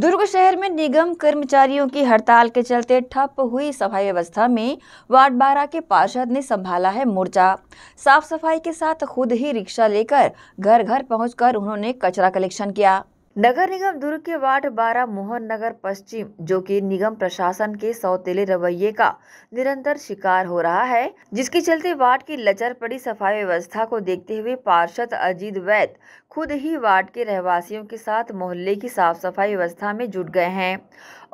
दुर्ग शहर में निगम कर्मचारियों की हड़ताल के चलते ठप हुई सफाई व्यवस्था में वार्ड बारह के पार्षद ने संभाला है मोर्चा साफ सफाई के साथ खुद ही रिक्शा लेकर घर घर पहुंचकर उन्होंने कचरा कलेक्शन किया नगर निगम दुर्ग के वार्ड बारह मोहन नगर पश्चिम जो कि निगम प्रशासन के सौतेले रवैये का निरंतर शिकार हो रहा है जिसके चलते वार्ड की लचर पड़ी सफाई व्यवस्था को देखते हुए पार्षद अजीत वैद खुद ही वार्ड के रहवासियों के साथ मोहल्ले की साफ सफाई व्यवस्था में जुट गए हैं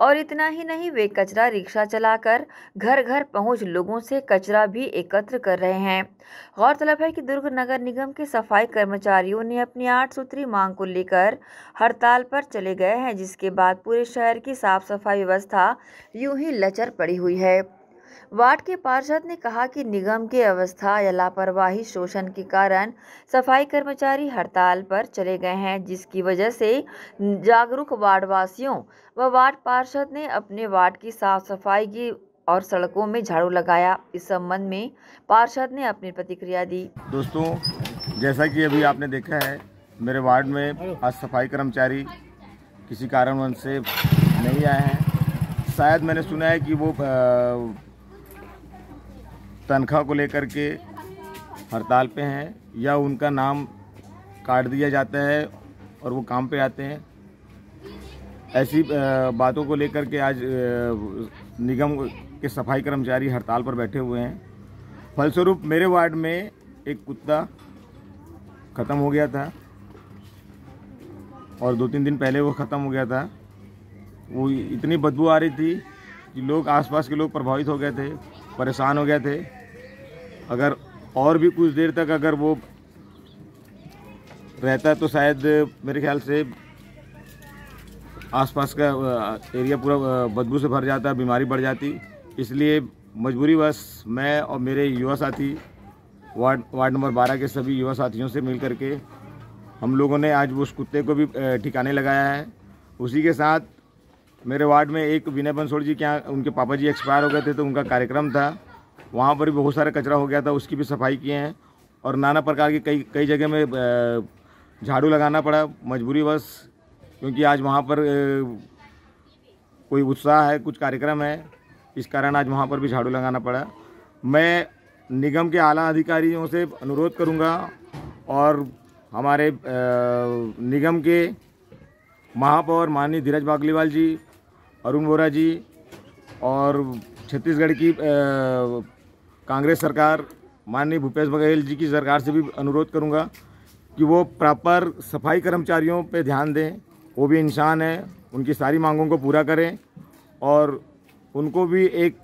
और इतना ही नहीं वे कचरा रिक्शा चलाकर घर घर पहुंच लोगों से कचरा भी एकत्र कर रहे हैं गौरतलब है कि दुर्ग नगर निगम के सफाई कर्मचारियों ने अपनी आठ सूत्री मांग को लेकर हड़ताल पर चले गए हैं जिसके बाद पूरे शहर की साफ सफाई व्यवस्था यूं ही लचर पड़ी हुई है वार्ड के पार्षद ने कहा कि निगम की अवस्था या लापरवाही शोषण के कारण सफाई कर्मचारी हड़ताल पर चले गए हैं जिसकी वजह से जागरूक वार्डवासियों व वार्ड पार्षद ने अपने वार्ड की साफ सफाई की और सड़कों में झाड़ू लगाया इस संबंध में पार्षद ने अपनी प्रतिक्रिया दी दोस्तों जैसा कि अभी आपने देखा है मेरे वार्ड में आज सफाई कर्मचारी किसी कारणवश से नहीं आए हैं शायद मैंने सुना है कि वो तनख्वाह को लेकर के हड़ताल पे हैं या उनका नाम काट दिया जाता है और वो काम पे आते हैं ऐसी बातों को लेकर के आज निगम के सफाई कर्मचारी हड़ताल पर बैठे हुए हैं फलस्वरूप मेरे वार्ड में एक कुत्ता ख़त्म हो गया था और दो तीन दिन पहले वो ख़त्म हो गया था वो इतनी बदबू आ रही थी कि लोग आसपास के लोग प्रभावित हो गए थे परेशान हो गए थे अगर और भी कुछ देर तक अगर वो रहता है तो शायद मेरे ख्याल से आसपास का एरिया पूरा बदबू से भर जाता बीमारी बढ़ जाती इसलिए मजबूरी बस मैं और मेरे युवा साथी वार्ड वार्ड नंबर बारह के सभी युवा साथियों से मिल करके हम लोगों ने आज उस कुत्ते को भी ठिकाने लगाया है उसी के साथ मेरे वार्ड में एक विनय बंसोड़ जी के यहाँ उनके पापा जी एक्सपायर हो गए थे तो उनका कार्यक्रम था वहाँ पर भी बहुत सारा कचरा हो गया था उसकी भी सफाई किए हैं और नाना प्रकार की कई कई जगह में झाड़ू लगाना पड़ा मजबूरी बस क्योंकि आज वहाँ पर कोई उत्साह है कुछ कार्यक्रम है इस कारण आज वहाँ पर भी झाड़ू लगाना पड़ा मैं निगम के आला अधिकारियों से अनुरोध करूँगा और हमारे निगम के महापौर माननीय धीरज बागलीवाल जी अरुण वोरा जी और छत्तीसगढ़ की कांग्रेस सरकार माननीय भूपेश बघेल जी की सरकार से भी अनुरोध करूंगा कि वो प्रॉपर सफाई कर्मचारियों पे ध्यान दें वो भी इंसान है उनकी सारी मांगों को पूरा करें और उनको भी एक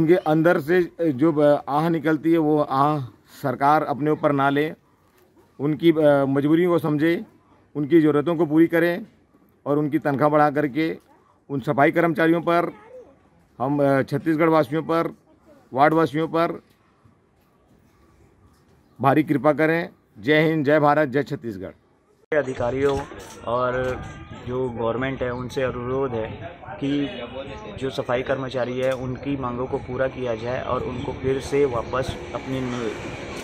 उनके अंदर से जो आह निकलती है वो आह सरकार अपने ऊपर ना ले उनकी मजबूरियों को समझे उनकी ज़रूरतों को पूरी करें और उनकी तनख्वाह बढ़ा करके उन सफाई कर्मचारियों पर हम छत्तीसगढ़ वासियों पर वार्ड वासियों पर भारी कृपा करें जय हिंद जय भारत जय छत्तीसगढ़ अधिकारियों और जो गवर्नमेंट है उनसे अनुरोध है कि जो सफाई कर्मचारी है उनकी मांगों को पूरा किया जाए और उनको फिर से वापस अपने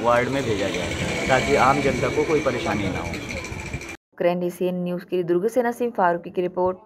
वार्ड में भेजा जाए ताकि आम जनता को कोई परेशानी ना हो क्रेन एशियन न्यूज़ के लिए दुर्गसेना सिंह फारूकी की रिपोर्ट